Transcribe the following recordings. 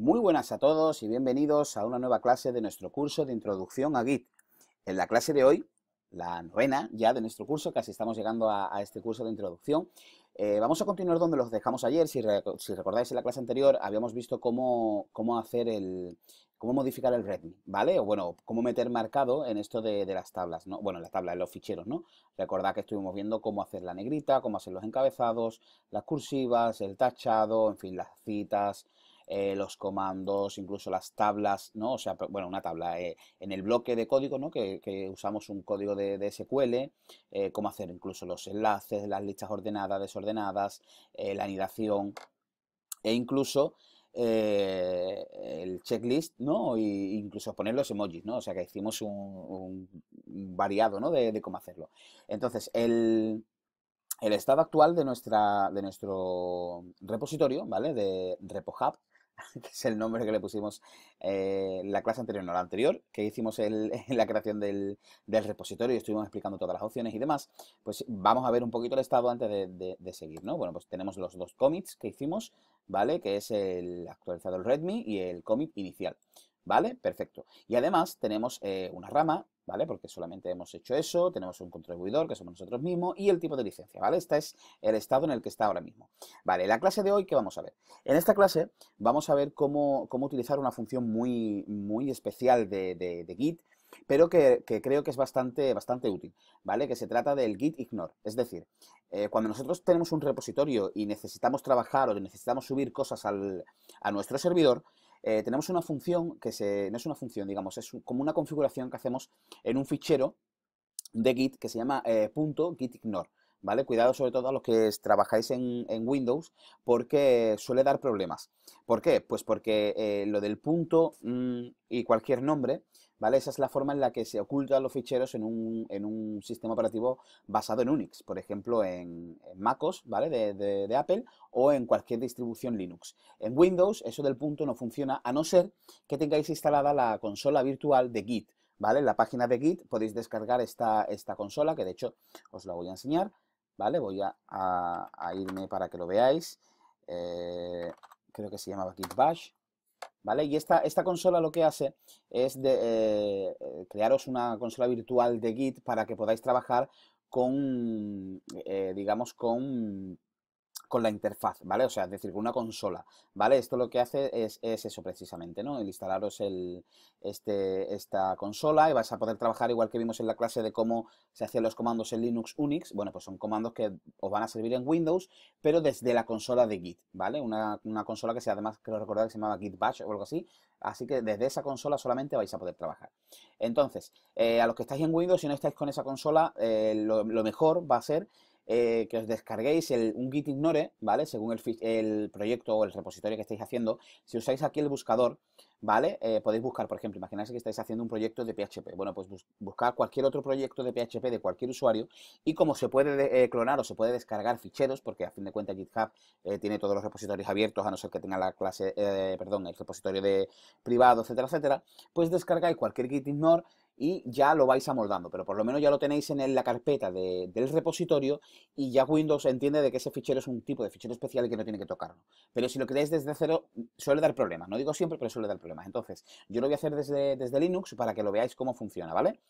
Muy buenas a todos y bienvenidos a una nueva clase de nuestro curso de introducción a Git. En la clase de hoy, la novena ya de nuestro curso, casi estamos llegando a, este curso de introducción, eh, vamos a continuar donde los dejamos ayer. Si, recordáis en la clase anterior, habíamos visto cómo, cómo hacer el cómo modificar el README, ¿vale? O bueno, cómo meter marcado en esto de, las tablas, ¿no? Bueno, en las tablas, en los ficheros, ¿no? Recordad que estuvimos viendo cómo hacer la negrita, cómo hacer los encabezados, las cursivas, el tachado, en fin, las citas, eh, los comandos, incluso las tablas, ¿no? O sea, bueno, una tabla eh, en el bloque de código, ¿no? Que, usamos un código de, SQL, eh, cómo hacer incluso los enlaces, las listas ordenadas, desordenadas, la anidación e incluso el checklist, ¿no? E incluso poner los emojis, ¿no? O sea que hicimos un, variado, De, cómo hacerlo. Entonces, el, estado actual de, nuestra, de nuestro repositorio, ¿vale? De RepoHub que es el nombre que le pusimos eh, la clase anterior, no la anterior, que hicimos en la creación del, repositorio y estuvimos explicando todas las opciones y demás, pues vamos a ver un poquito el estado antes de, seguir, ¿no? Bueno, pues tenemos los dos commits que hicimos, ¿vale? Que es el actualizador Redmi y el commit inicial, ¿vale? Perfecto. Y además tenemos eh, una rama ¿vale? Porque solamente hemos hecho eso, tenemos un contribuidor, que somos nosotros mismos, y el tipo de licencia, ¿vale? Este es el estado en el que está ahora mismo. Vale, la clase de hoy, ¿qué vamos a ver? En esta clase vamos a ver cómo, utilizar una función muy, muy especial de, Git, pero que, creo que es bastante, bastante útil, ¿vale? Que se trata del git ignore. Es decir, eh, cuando nosotros tenemos un repositorio y necesitamos trabajar o necesitamos subir cosas a nuestro servidor, eh, tenemos una función que no es una función, digamos, es como una configuración que hacemos en un fichero de Git que se llama eh, punto ¿Vale? Cuidado sobre todo a los que trabajáis en, Windows porque suele dar problemas. ¿Por qué? Pues porque eh, lo del punto mm, y cualquier nombre ¿vale? Esa es la forma en la que se ocultan los ficheros en un, sistema operativo basado en Unix, por ejemplo, en, MacOS, ¿vale? De, Apple o en cualquier distribución Linux. En Windows, eso del punto no funciona, a no ser que tengáis instalada la consola virtual de Git, ¿vale? En la página de Git podéis descargar esta, esta consola, que de hecho os la voy a enseñar, ¿vale? Voy a, irme para que lo veáis. Eh, creo que se llamaba Git Bash. ¿vale? Y esta, esta consola lo que hace es de, eh, crearos una consola virtual de Git para que podáis trabajar con, eh, digamos, con con la interfaz, ¿vale? O sea, es decir, con una consola, ¿vale? Esto lo que hace es, eso precisamente, ¿no? El instalaros el, este, esta consola y vais a poder trabajar igual que vimos en la clase de cómo se hacían los comandos en Linux Unix. Bueno, pues son comandos que os van a servir en Windows, pero desde la consola de Git, ¿vale? Una, consola que sea además creo recordar que se llamaba Git Bash o algo así. Así que desde esa consola solamente vais a poder trabajar. Entonces, eh, a los que estáis en Windows, si no estáis con esa consola, eh, lo mejor va a ser eh, que os descarguéis el, un git ignore, ¿vale? Según el, el, proyecto o el repositorio que estáis haciendo, si usáis aquí el buscador, ¿vale? Eh, podéis buscar, por ejemplo, imagináis que estáis haciendo un proyecto de PHP. Bueno, pues buscar cualquier otro proyecto de PHP de cualquier usuario y como se puede eh, clonar o se puede descargar ficheros, porque a fin de cuentas GitHub tiene todos los repositorios abiertos, a no ser que tenga la clase, perdón, el repositorio de privado, etcétera, etcétera, pues descargáis cualquier git ignore, y ya lo vais amoldando, pero por lo menos ya lo tenéis en la carpeta del repositorio y ya Windows entiende de que ese fichero es un tipo de fichero especial y que no tiene que tocarlo. Pero si lo creáis desde cero, suele dar problemas. No digo siempre, pero suele dar problemas. Entonces, yo lo voy a hacer desde, Linux para que lo veáis cómo funciona, ¿vale?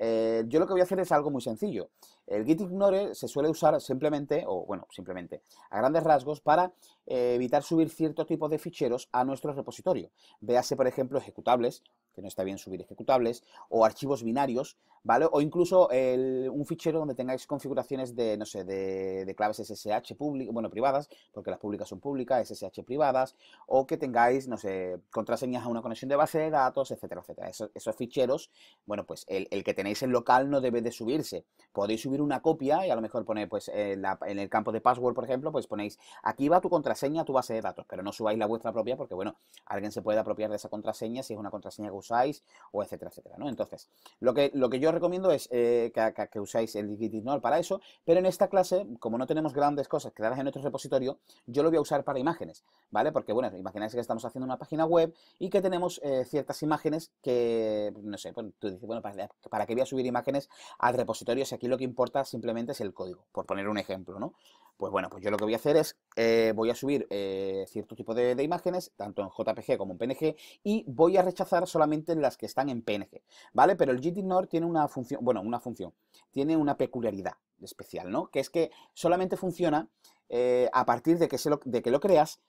Eh, yo lo que voy a hacer es algo muy sencillo. El git ignore se suele usar simplemente, o bueno, simplemente a grandes rasgos, para eh, evitar subir cierto tipo de ficheros a nuestro repositorio. Véase, por ejemplo, ejecutables que no está bien subir ejecutables, o archivos binarios, ¿vale? O incluso un fichero donde tengáis configuraciones de, no sé, de, claves SSH públicas, bueno, privadas, porque las públicas son públicas, SSH privadas, o que tengáis, no sé, contraseñas a una conexión de base de datos, etcétera, etcétera. Esos, ficheros, bueno, pues el, que tenéis en local no debe de subirse. Podéis subir una copia y a lo mejor poner, pues, en, el campo de password, por ejemplo, pues ponéis, aquí va tu contraseña a tu base de datos, pero no subáis la vuestra propia porque, bueno, alguien se puede apropiar de esa contraseña si es una contraseña que usáis, o etcétera, etcétera, ¿no? Entonces, lo que, lo que yo recomiendo es eh, que, usáis el ignore para eso, pero en esta clase, como no tenemos grandes cosas creadas en nuestro repositorio, yo lo voy a usar para imágenes, ¿vale? Porque, bueno, imagináis que estamos haciendo una página web y que tenemos eh, ciertas imágenes que, no sé, pues, tú dices, bueno, ¿para, ¿para qué voy a subir imágenes al repositorio si aquí lo que importa simplemente es el código? Por poner un ejemplo, ¿no? Pues bueno, pues yo lo que voy a hacer es, eh, voy a subir eh, cierto tipo de, imágenes, tanto en JPG como en PNG, y voy a rechazar solamente las que están en PNG, ¿vale? Pero el GTignore tiene una función, bueno, una función, tiene una peculiaridad especial, ¿no? Que es que solamente funciona eh, a partir de que, lo, de que lo creas,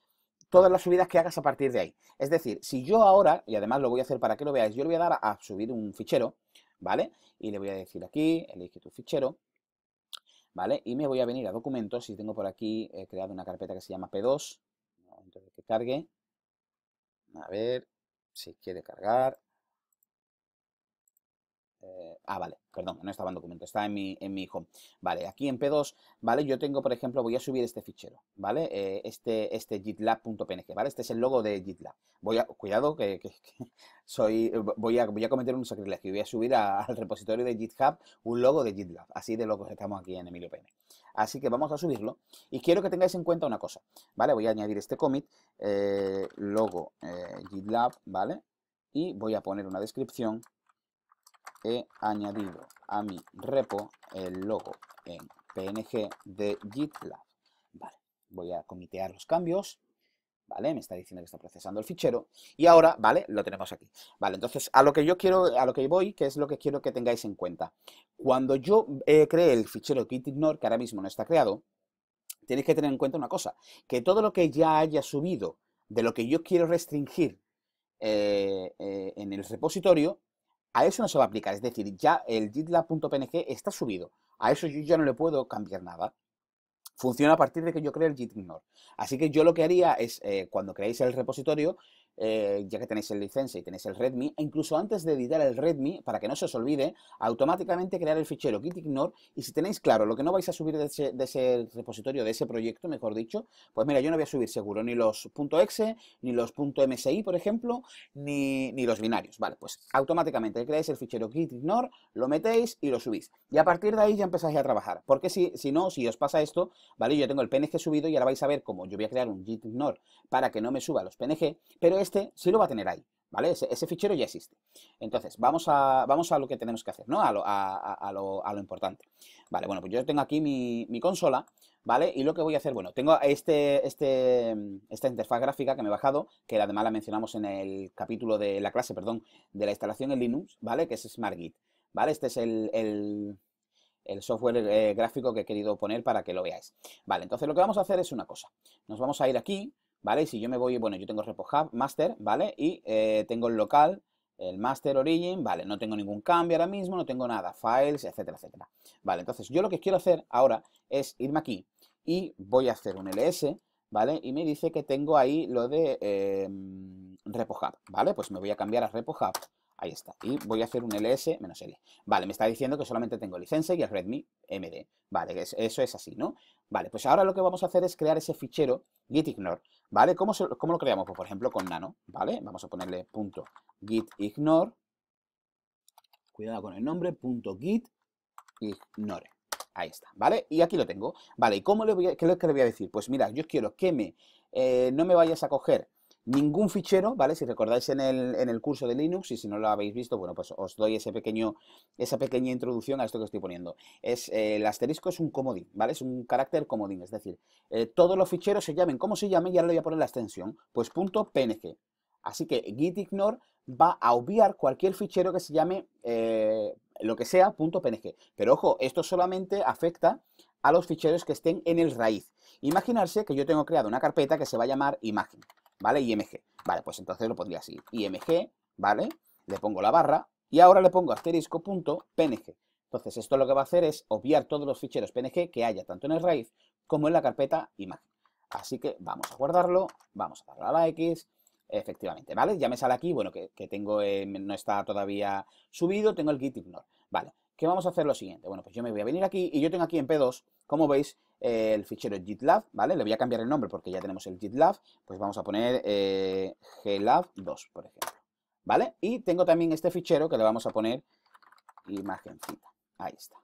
todas las subidas que hagas a partir de ahí. Es decir, si yo ahora, y además lo voy a hacer para que lo veáis, yo le voy a dar a, a subir un fichero, ¿vale? Y le voy a decir aquí, elige tu fichero, ¿vale? Y me voy a venir a documentos y tengo por aquí he eh, creado una carpeta que se llama P2, que cargue, a ver si quiere cargar, eh, ah, vale, perdón, no estaba en documento, Está en mi, en mi home. Vale, aquí en P2, ¿vale? Yo tengo, por ejemplo, voy a subir este fichero, ¿vale? Eh, este, este gitlab.png, ¿vale? Este es el logo de GitLab. Voy a, cuidado, que, soy, eh, voy a, voy a cometer un sacrilegio. Voy a subir al repositorio de GitHub un logo de GitLab. Así de que estamos aquí en Emilio PM. Así que vamos a subirlo. Y quiero que tengáis en cuenta una cosa, ¿vale? Voy a añadir este commit, logo GitLab, ¿vale? Y voy a poner una descripción he añadido a mi repo el logo en PNG de GitLab. Vale, voy a comitear los cambios. ¿Vale? Me está diciendo que está procesando el fichero. Y ahora, ¿vale? Lo tenemos aquí. Vale, entonces, a lo que yo quiero, a lo que voy, que es lo que quiero que tengáis en cuenta. Cuando yo eh, cree el fichero gitignore, que ahora mismo no está creado, tenéis que tener en cuenta una cosa, que todo lo que ya haya subido de lo que yo quiero restringir eh, eh, en el repositorio, a eso no se va a aplicar. Es decir, ya el gitlab.png está subido. A eso yo ya no le puedo cambiar nada. Funciona a partir de que yo cree el gitignore. Así que yo lo que haría es, eh, cuando creáis el repositorio, eh, ya que tenéis el licencia y tenéis el Redmi, e incluso antes de editar el Redmi, para que no se os olvide, automáticamente crear el fichero gitignore y si tenéis claro lo que no vais a subir de ese, repositorio, de ese proyecto, mejor dicho, pues mira, yo no voy a subir seguro ni los .exe, ni los .msi, por ejemplo, ni, los binarios. Vale, pues automáticamente creáis el fichero gitignore, lo metéis y lo subís. Y a partir de ahí ya empezáis a trabajar, porque si, si no, si os pasa esto, ¿vale? Yo tengo el PNG subido y ahora vais a ver cómo yo voy a crear un gitignore para que no me suba los PNG, pero es este este sí lo va a tener ahí, ¿vale? Ese, fichero ya existe. Entonces, vamos a, vamos a lo que tenemos que hacer, ¿no? A lo, a, lo, a lo, importante. Vale, bueno, pues yo tengo aquí mi, consola, ¿vale? Y lo que voy a hacer, bueno, tengo este, este, esta interfaz gráfica que me he bajado, que además la mencionamos en el capítulo de la clase, perdón, de la instalación en Linux, ¿vale? Que es SmartGit, ¿vale? Este es el, el, software eh, gráfico que he querido poner para que lo veáis. Vale, entonces lo que vamos a hacer es una cosa. Nos vamos a ir aquí, ¿vale? Y si yo me voy, bueno, yo tengo Repo Master, ¿vale? Y eh, tengo el local, el Master Origin, ¿vale? No tengo ningún cambio ahora mismo, no tengo nada, files, etcétera, etcétera. Vale, entonces yo lo que quiero hacer ahora es irme aquí y voy a hacer un ls, ¿vale? Y me dice que tengo ahí lo de eh, Repo ¿vale? Pues me voy a cambiar a Repo Ahí está. Y voy a hacer un ls L. Vale, me está diciendo que solamente tengo licencia y el Redmi MD. Vale, eso es así, ¿no? Vale, pues ahora lo que vamos a hacer es crear ese fichero gitignore. ¿Vale? ¿Cómo, lo creamos? Pues por ejemplo con nano, ¿vale? Vamos a ponerle punto gitignore. Cuidado con el nombre, punto gitignore. Ahí está, ¿vale? Y aquí lo tengo. Vale, ¿y cómo le qué lo que le voy a decir? Pues mira, yo quiero que me, eh, no me vayas a coger ningún fichero, ¿vale? Si recordáis en el, curso de Linux y si no lo habéis visto, bueno, pues os doy ese pequeño, esa pequeña introducción a esto que estoy poniendo. Es, eh, el asterisco es un comodín, ¿vale? Es un carácter comodín, es decir, eh, todos los ficheros se llamen como se llame, ya ahora le voy a poner la extensión, pues punto .png. Así que gitignore va a obviar cualquier fichero que se llame eh, lo que sea punto .png. Pero ojo, esto solamente afecta a los ficheros que estén en el raíz. Imaginarse que yo tengo creado una carpeta que se va a llamar imagen, ¿vale? IMG. Vale, pues entonces lo podría así, IMG, ¿vale? Le pongo la barra y ahora le pongo asterisco.png. punto Entonces esto lo que va a hacer es obviar todos los ficheros PNG que haya tanto en el raíz como en la carpeta imagen. Así que vamos a guardarlo, vamos a darle a la X, efectivamente, ¿vale? Ya me sale aquí, bueno, que, tengo, eh, no está todavía subido, tengo el gitignore, ¿vale? ¿Qué vamos a hacer lo siguiente? Bueno, pues yo me voy a venir aquí y yo tengo aquí en P2, como veis, eh, el fichero GitLab, ¿vale? Le voy a cambiar el nombre porque ya tenemos el GitLab, pues vamos a poner eh, GLab2, por ejemplo, ¿vale? Y tengo también este fichero que le vamos a poner imagencita, ahí está.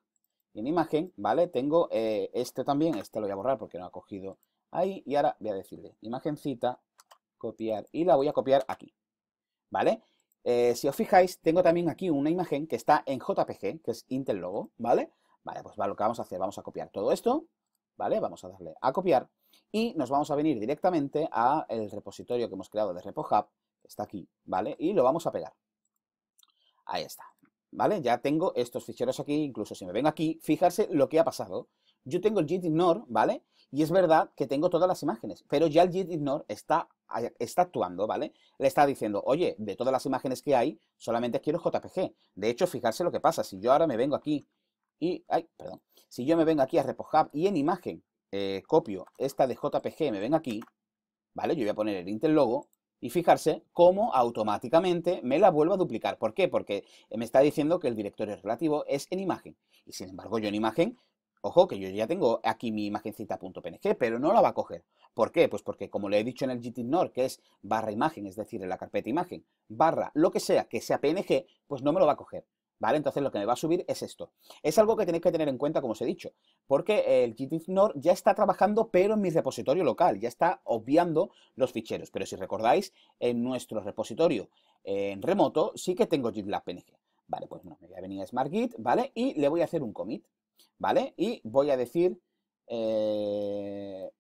en imagen, ¿vale? Tengo eh, este también, este lo voy a borrar porque no ha cogido ahí, y ahora voy a decirle imagencita, copiar, y la voy a copiar aquí, ¿vale? Eh, si os fijáis, tengo también aquí una imagen que está en JPG, que es Intel Logo, ¿vale? Vale, pues lo que vamos a hacer, vamos a copiar todo esto, ¿vale? Vamos a darle a copiar y nos vamos a venir directamente al repositorio que hemos creado de RepoHub, que está aquí, ¿vale? Y lo vamos a pegar. Ahí está, ¿vale? Ya tengo estos ficheros aquí, incluso si me vengo aquí, fijarse lo que ha pasado. Yo tengo el ignore, ¿vale? Y es verdad que tengo todas las imágenes, pero ya el gitignore está, eh, está actuando, ¿vale? Le está diciendo, oye, de todas las imágenes que hay, solamente quiero JPG. De hecho, fijarse lo que pasa, si yo ahora me vengo aquí y, ay, perdón, si yo me vengo aquí a hub y en imagen eh, copio esta de JPG, me vengo aquí, ¿vale? Yo voy a poner el Intel logo y fijarse cómo automáticamente me la vuelvo a duplicar. ¿Por qué? Porque me está diciendo que el directorio relativo es en imagen. Y sin embargo, yo en imagen Ojo, que yo ya tengo aquí mi imagencita.png, pero no la va a coger. ¿Por qué? Pues porque, como le he dicho en el gtignore, que es barra imagen, es decir, en la carpeta imagen, barra lo que sea que sea PNG, pues no me lo va a coger. ¿Vale? Entonces lo que me va a subir es esto. Es algo que tenéis que tener en cuenta, como os he dicho, porque el gtignore ya está trabajando, pero en mi repositorio local, ya está obviando los ficheros. Pero si recordáis, en nuestro repositorio en remoto sí que tengo GitLab PNG. Vale, pues no, me voy a venir a SmartGit, ¿vale? Y le voy a hacer un commit. ¿vale? Y voy a decir eh,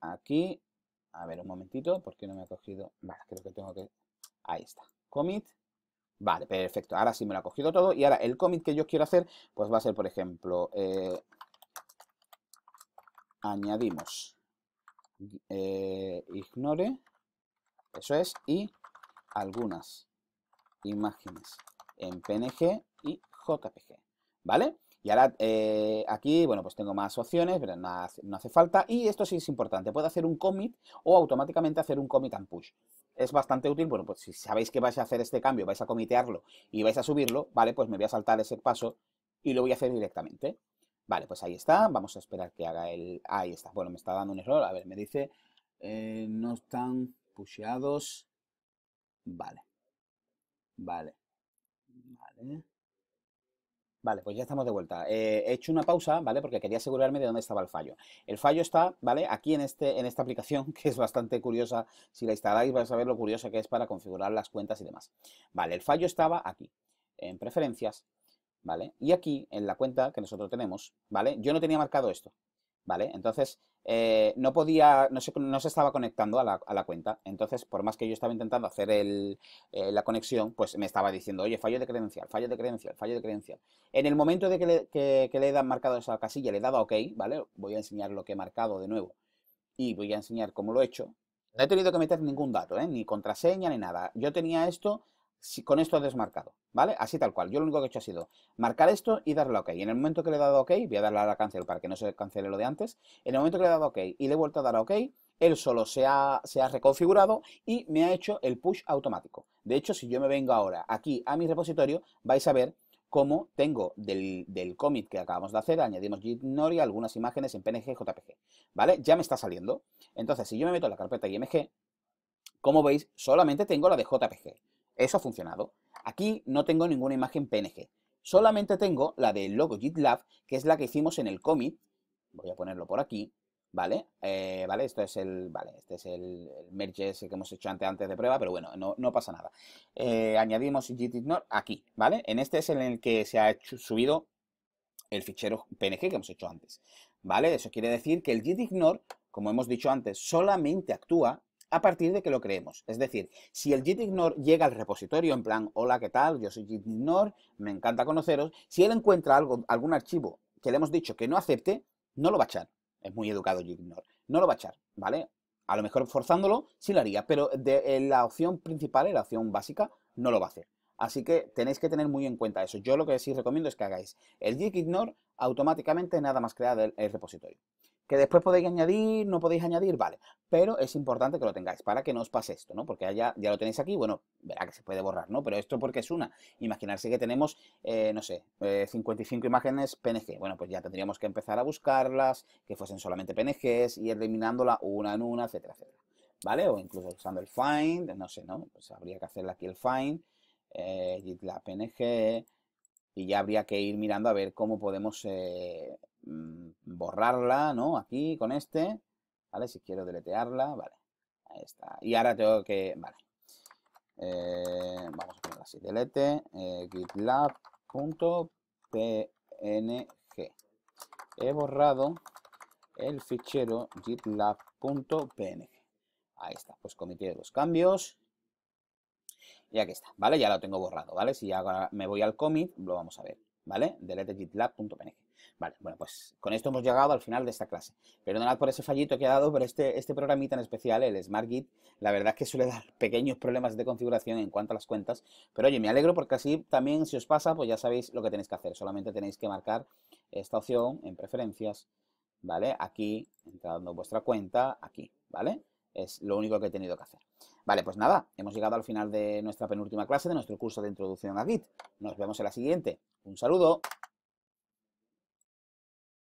aquí, a ver un momentito, porque no me ha cogido, vale, creo que tengo que, ahí está, commit, vale, perfecto, ahora sí me lo ha cogido todo y ahora el commit que yo quiero hacer, pues va a ser, por ejemplo, eh, añadimos eh, ignore, eso es, y algunas imágenes en PNG y JPG, ¿vale? Y ahora eh, aquí, bueno, pues tengo más opciones, pero no hace, falta. Y esto sí es importante, puedo hacer un commit o automáticamente hacer un commit and push. Es bastante útil, bueno, pues si sabéis que vais a hacer este cambio, vais a comitearlo y vais a subirlo, vale, pues me voy a saltar ese paso y lo voy a hacer directamente. Vale, pues ahí está, vamos a esperar que haga el... Ahí está, bueno, me está dando un error, a ver, me dice, eh, no están pusheados. Vale, vale, vale. Vale, pues ya estamos de vuelta. Eh, he hecho una pausa, ¿vale? Porque quería asegurarme de dónde estaba el fallo. El fallo está, ¿vale? Aquí en, este, en esta aplicación, que es bastante curiosa. Si la instaláis vais a ver lo curiosa que es para configurar las cuentas y demás. Vale, el fallo estaba aquí, en preferencias, ¿vale? Y aquí, en la cuenta que nosotros tenemos, ¿vale? Yo no tenía marcado esto, ¿vale? Entonces, eh, no podía, no se, no se estaba conectando a la, a la, cuenta. Entonces, por más que yo estaba intentando hacer el, eh, la conexión, pues me estaba diciendo, oye, fallo de credencial, fallo de credencial, fallo de credencial. En el momento de que le, he marcado esa casilla, le he dado OK, ¿vale? Voy a enseñar lo que he marcado de nuevo y voy a enseñar cómo lo he hecho. No he tenido que meter ningún dato, ¿eh? ni contraseña, ni nada. Yo tenía esto con esto desmarcado, ¿vale? Así tal cual. Yo lo único que he hecho ha sido marcar esto y darle a OK. en el momento que le he dado OK, voy a darle a la cancel para que no se cancele lo de antes. En el momento que le he dado OK y le he vuelto a dar a OK, él solo se ha, reconfigurado y me ha hecho el push automático. De hecho, si yo me vengo ahora aquí a mi repositorio, vais a ver cómo tengo del, del commit que acabamos de hacer, añadimos Gitnori algunas imágenes en PNG JPG, ¿vale? Ya me está saliendo. Entonces, si yo me meto en la carpeta IMG, como veis, solamente tengo la de JPG. Eso ha funcionado. Aquí no tengo ninguna imagen PNG. Solamente tengo la del logo GitLab, que es la que hicimos en el commit. Voy a ponerlo por aquí, ¿vale? Eh, ¿Vale? Esto es el, vale, este es el, merge que hemos hecho antes, de prueba, pero bueno, no, pasa nada. Eh, añadimos gitignore aquí, ¿vale? En este es en el que se ha subido el fichero PNG que hemos hecho antes, ¿vale? Eso quiere decir que el gitignore, como hemos dicho antes, solamente actúa a partir de que lo creemos. Es decir, si el gitignore llega al repositorio en plan, hola, ¿qué tal? Yo soy gitignore, me encanta conoceros, si él encuentra algo, algún archivo que le hemos dicho que no acepte, no lo va a echar. Es muy educado gitignore. No lo va a echar, ¿vale? A lo mejor forzándolo sí lo haría, pero de eh, la opción principal, la opción básica, no lo va a hacer. Así que tenéis que tener muy en cuenta eso. Yo lo que sí recomiendo es que hagáis el gitignore automáticamente nada más crear el repositorio. Que después podéis añadir, no podéis añadir, vale. Pero es importante que lo tengáis para que no os pase esto, ¿no? Porque ya, ya lo tenéis aquí, bueno, verá que se puede borrar, ¿no? Pero esto porque es una. Imaginarse que tenemos, eh, no sé, 55 eh, imágenes PNG. Bueno, pues ya tendríamos que empezar a buscarlas, que fuesen solamente PNGs, y eliminándola una en una, etcétera, etcétera. ¿Vale? O incluso usando el find, no sé, ¿no? Pues habría que hacerle aquí el find, eh, la PNG, y ya habría que ir mirando a ver cómo podemos eh, Mm, borrarla, ¿no? Aquí con este, ¿vale? Si quiero deletearla, vale. Ahí está. Y ahora tengo que, vale. Eh, vamos a poner así, delete eh, gitlab.png. He borrado el fichero gitlab.png. Ahí está, pues comité los cambios. Y aquí está, ¿vale? Ya lo tengo borrado, ¿vale? Si ahora me voy al commit, lo vamos a ver, ¿vale? Delete gitlab.png. Vale, bueno, pues con esto hemos llegado al final de esta clase. Perdonad por ese fallito que ha dado, pero este, este programita en especial, el Smart la verdad es que suele dar pequeños problemas de configuración en cuanto a las cuentas. Pero oye, me alegro porque así también si os pasa, pues ya sabéis lo que tenéis que hacer. Solamente tenéis que marcar esta opción en preferencias, ¿vale? Aquí, entrando vuestra cuenta, aquí, ¿vale? Es lo único que he tenido que hacer. Vale, pues nada, hemos llegado al final de nuestra penúltima clase de nuestro curso de introducción a Git. Nos vemos en la siguiente. Un saludo.